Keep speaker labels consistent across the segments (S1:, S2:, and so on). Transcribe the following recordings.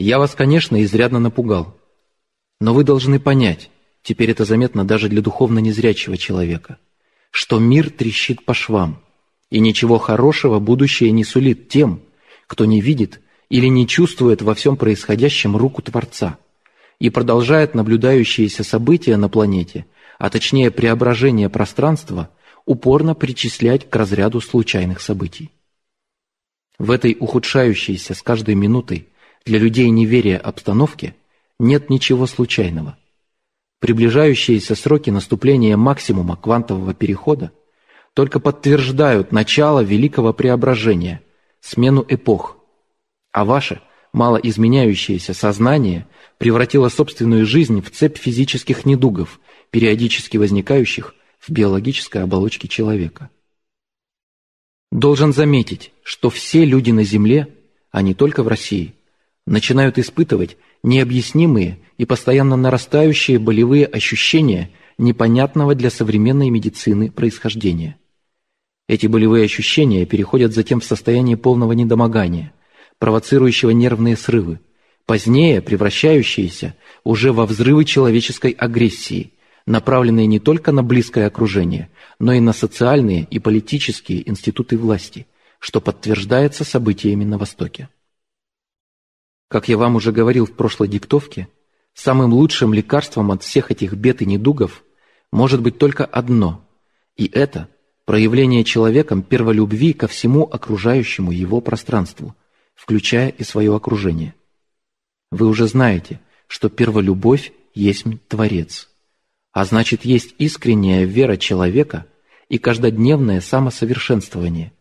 S1: Я вас, конечно, изрядно напугал. Но вы должны понять, теперь это заметно даже для духовно незрячего человека, что мир трещит по швам, и ничего хорошего будущее не сулит тем, кто не видит или не чувствует во всем происходящем руку Творца и продолжает наблюдающиеся события на планете, а точнее преображение пространства, упорно причислять к разряду случайных событий. В этой ухудшающейся с каждой минутой для людей неверия обстановки нет ничего случайного. Приближающиеся сроки наступления максимума квантового перехода только подтверждают начало великого преображения, смену эпох. А ваше мало изменяющееся сознание превратило собственную жизнь в цепь физических недугов, периодически возникающих в биологической оболочке человека. Должен заметить, что все люди на Земле, а не только в России, начинают испытывать необъяснимые и постоянно нарастающие болевые ощущения непонятного для современной медицины происхождения. Эти болевые ощущения переходят затем в состояние полного недомогания, провоцирующего нервные срывы, позднее превращающиеся уже во взрывы человеческой агрессии, направленные не только на близкое окружение, но и на социальные и политические институты власти, что подтверждается событиями на Востоке. Как я вам уже говорил в прошлой диктовке, самым лучшим лекарством от всех этих бед и недугов может быть только одно, и это проявление человеком перволюбви ко всему окружающему его пространству, включая и свое окружение. Вы уже знаете, что перволюбовь есть Творец, а значит есть искренняя вера человека и каждодневное самосовершенствование –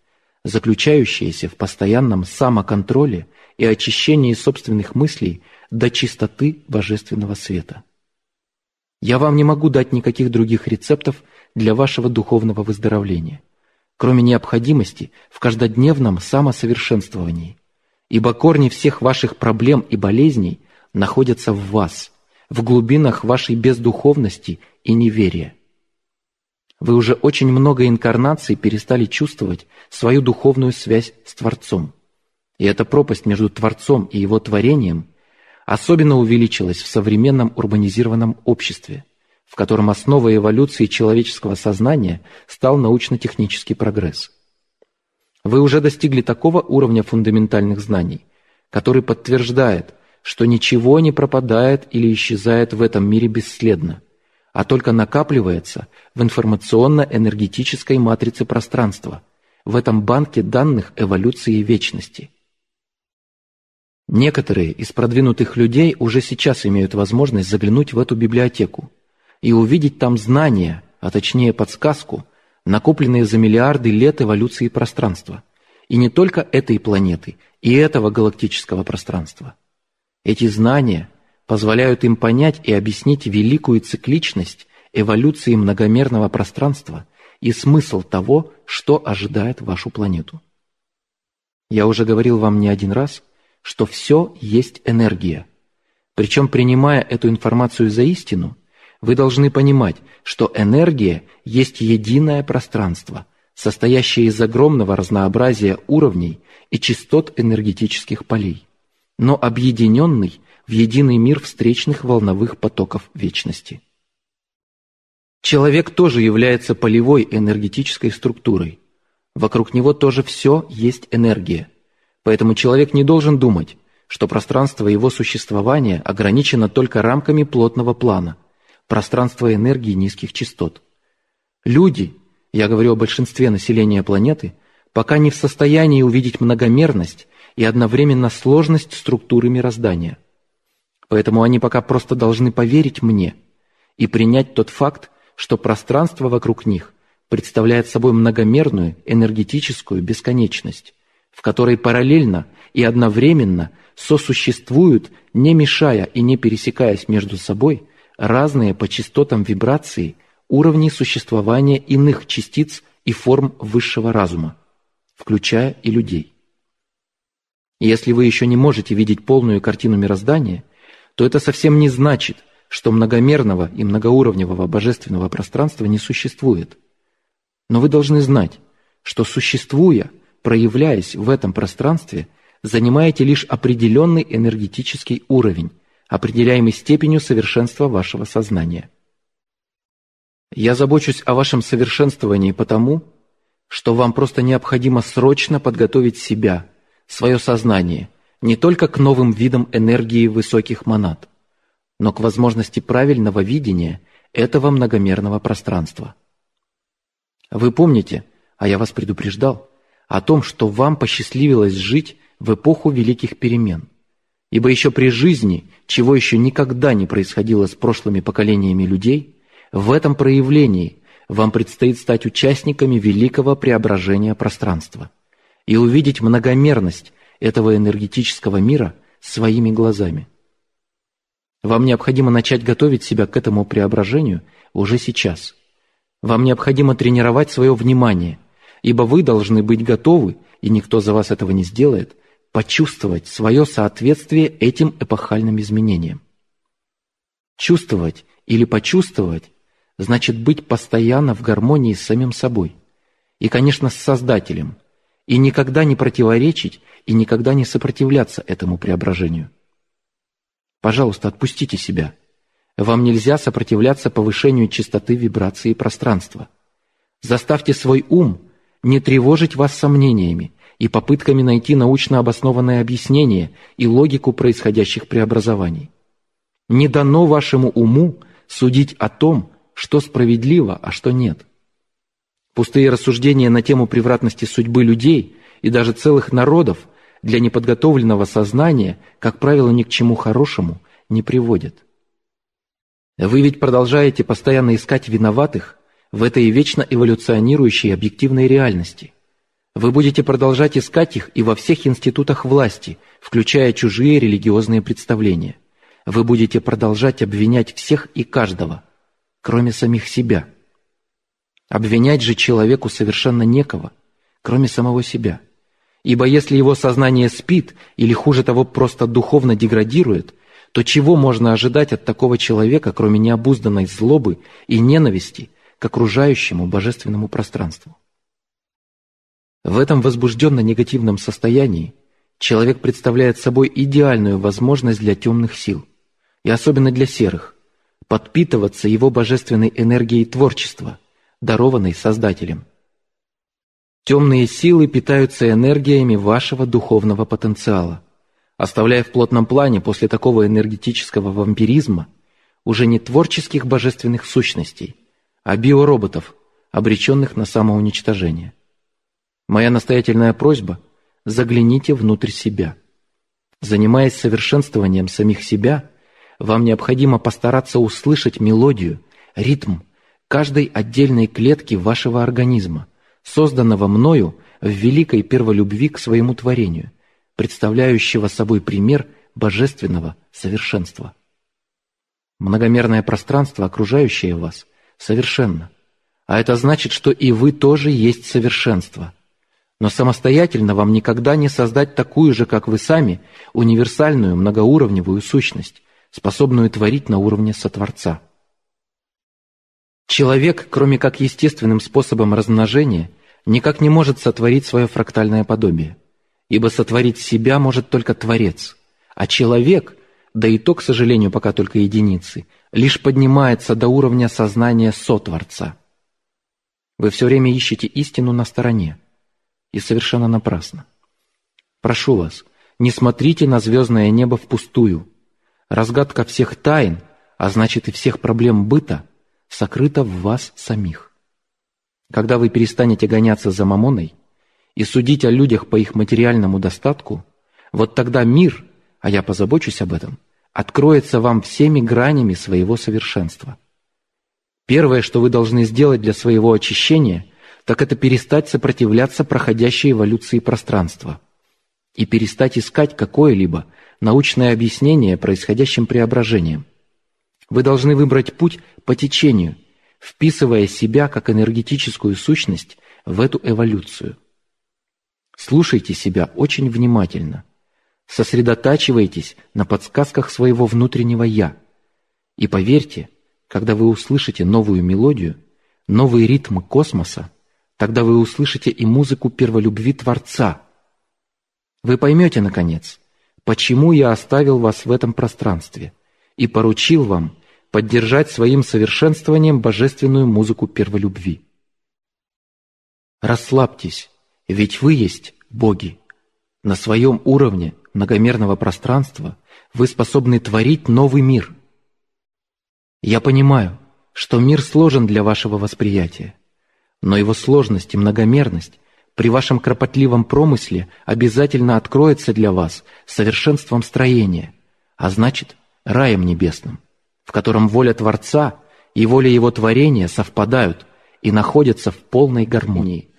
S1: заключающаяся в постоянном самоконтроле и очищении собственных мыслей до чистоты божественного света. Я вам не могу дать никаких других рецептов для вашего духовного выздоровления, кроме необходимости в каждодневном самосовершенствовании, ибо корни всех ваших проблем и болезней находятся в вас, в глубинах вашей бездуховности и неверия. Вы уже очень много инкарнаций перестали чувствовать свою духовную связь с Творцом. И эта пропасть между Творцом и его творением особенно увеличилась в современном урбанизированном обществе, в котором основой эволюции человеческого сознания стал научно-технический прогресс. Вы уже достигли такого уровня фундаментальных знаний, который подтверждает, что ничего не пропадает или исчезает в этом мире бесследно – а только накапливается в информационно-энергетической матрице пространства, в этом банке данных эволюции вечности. Некоторые из продвинутых людей уже сейчас имеют возможность заглянуть в эту библиотеку и увидеть там знания, а точнее подсказку, накопленные за миллиарды лет эволюции пространства, и не только этой планеты, и этого галактического пространства. Эти знания – позволяют им понять и объяснить великую цикличность эволюции многомерного пространства и смысл того, что ожидает вашу планету. Я уже говорил вам не один раз, что все есть энергия. Причем, принимая эту информацию за истину, вы должны понимать, что энергия есть единое пространство, состоящее из огромного разнообразия уровней и частот энергетических полей но объединенный в единый мир встречных волновых потоков вечности. Человек тоже является полевой энергетической структурой. Вокруг него тоже все есть энергия. Поэтому человек не должен думать, что пространство его существования ограничено только рамками плотного плана, пространства энергии низких частот. Люди, я говорю о большинстве населения планеты, пока не в состоянии увидеть многомерность и одновременно сложность структуры мироздания. Поэтому они пока просто должны поверить мне и принять тот факт, что пространство вокруг них представляет собой многомерную энергетическую бесконечность, в которой параллельно и одновременно сосуществуют, не мешая и не пересекаясь между собой, разные по частотам вибрации уровни существования иных частиц и форм высшего разума, включая и людей. Если вы еще не можете видеть полную картину мироздания, то это совсем не значит, что многомерного и многоуровневого божественного пространства не существует. Но вы должны знать, что существуя, проявляясь в этом пространстве, занимаете лишь определенный энергетический уровень, определяемый степенью совершенства вашего сознания. Я забочусь о вашем совершенствовании потому, что вам просто необходимо срочно подготовить себя – свое сознание не только к новым видам энергии высоких монад, но к возможности правильного видения этого многомерного пространства. Вы помните, а я вас предупреждал, о том, что вам посчастливилось жить в эпоху великих перемен. Ибо еще при жизни, чего еще никогда не происходило с прошлыми поколениями людей, в этом проявлении вам предстоит стать участниками великого преображения пространства и увидеть многомерность этого энергетического мира своими глазами. Вам необходимо начать готовить себя к этому преображению уже сейчас. Вам необходимо тренировать свое внимание, ибо вы должны быть готовы, и никто за вас этого не сделает, почувствовать свое соответствие этим эпохальным изменениям. Чувствовать или почувствовать значит быть постоянно в гармонии с самим собой и, конечно, с Создателем – и никогда не противоречить и никогда не сопротивляться этому преображению. Пожалуйста, отпустите себя. Вам нельзя сопротивляться повышению частоты вибрации пространства. Заставьте свой ум не тревожить вас сомнениями и попытками найти научно обоснованное объяснение и логику происходящих преобразований. Не дано вашему уму судить о том, что справедливо, а что нет. Пустые рассуждения на тему превратности судьбы людей и даже целых народов для неподготовленного сознания, как правило, ни к чему хорошему не приводят. Вы ведь продолжаете постоянно искать виноватых в этой вечно эволюционирующей объективной реальности. Вы будете продолжать искать их и во всех институтах власти, включая чужие религиозные представления. Вы будете продолжать обвинять всех и каждого, кроме самих себя – Обвинять же человеку совершенно некого, кроме самого себя. Ибо если его сознание спит, или хуже того, просто духовно деградирует, то чего можно ожидать от такого человека, кроме необузданной злобы и ненависти к окружающему божественному пространству? В этом возбужденно-негативном состоянии человек представляет собой идеальную возможность для темных сил, и особенно для серых, подпитываться его божественной энергией творчества – дарованной Создателем. Темные силы питаются энергиями вашего духовного потенциала, оставляя в плотном плане после такого энергетического вампиризма уже не творческих божественных сущностей, а биороботов, обреченных на самоуничтожение. Моя настоятельная просьба – загляните внутрь себя. Занимаясь совершенствованием самих себя, вам необходимо постараться услышать мелодию, ритм каждой отдельной клетки вашего организма, созданного мною в великой перволюбви к своему творению, представляющего собой пример божественного совершенства. Многомерное пространство, окружающее вас, совершенно. А это значит, что и вы тоже есть совершенство. Но самостоятельно вам никогда не создать такую же, как вы сами, универсальную многоуровневую сущность, способную творить на уровне Сотворца – Человек, кроме как естественным способом размножения, никак не может сотворить свое фрактальное подобие, ибо сотворить себя может только Творец, а человек, да и то, к сожалению, пока только единицы, лишь поднимается до уровня сознания Сотворца. Вы все время ищете истину на стороне, и совершенно напрасно. Прошу вас, не смотрите на звездное небо впустую. Разгадка всех тайн, а значит и всех проблем быта – сокрыто в вас самих. Когда вы перестанете гоняться за мамоной и судить о людях по их материальному достатку, вот тогда мир, а я позабочусь об этом, откроется вам всеми гранями своего совершенства. Первое, что вы должны сделать для своего очищения, так это перестать сопротивляться проходящей эволюции пространства и перестать искать какое-либо научное объяснение происходящим преображениям. Вы должны выбрать путь по течению, вписывая себя как энергетическую сущность в эту эволюцию. Слушайте себя очень внимательно. Сосредотачивайтесь на подсказках своего внутреннего «я». И поверьте, когда вы услышите новую мелодию, новый ритм космоса, тогда вы услышите и музыку перволюбви Творца. Вы поймете, наконец, почему я оставил вас в этом пространстве и поручил вам поддержать своим совершенствованием божественную музыку перволюбви. Расслабьтесь, ведь вы есть боги. На своем уровне многомерного пространства вы способны творить новый мир. Я понимаю, что мир сложен для вашего восприятия, но его сложность и многомерность при вашем кропотливом промысле обязательно откроется для вас совершенством строения, а значит – раем небесным, в котором воля Творца и воля Его творения совпадают и находятся в полной гармонии.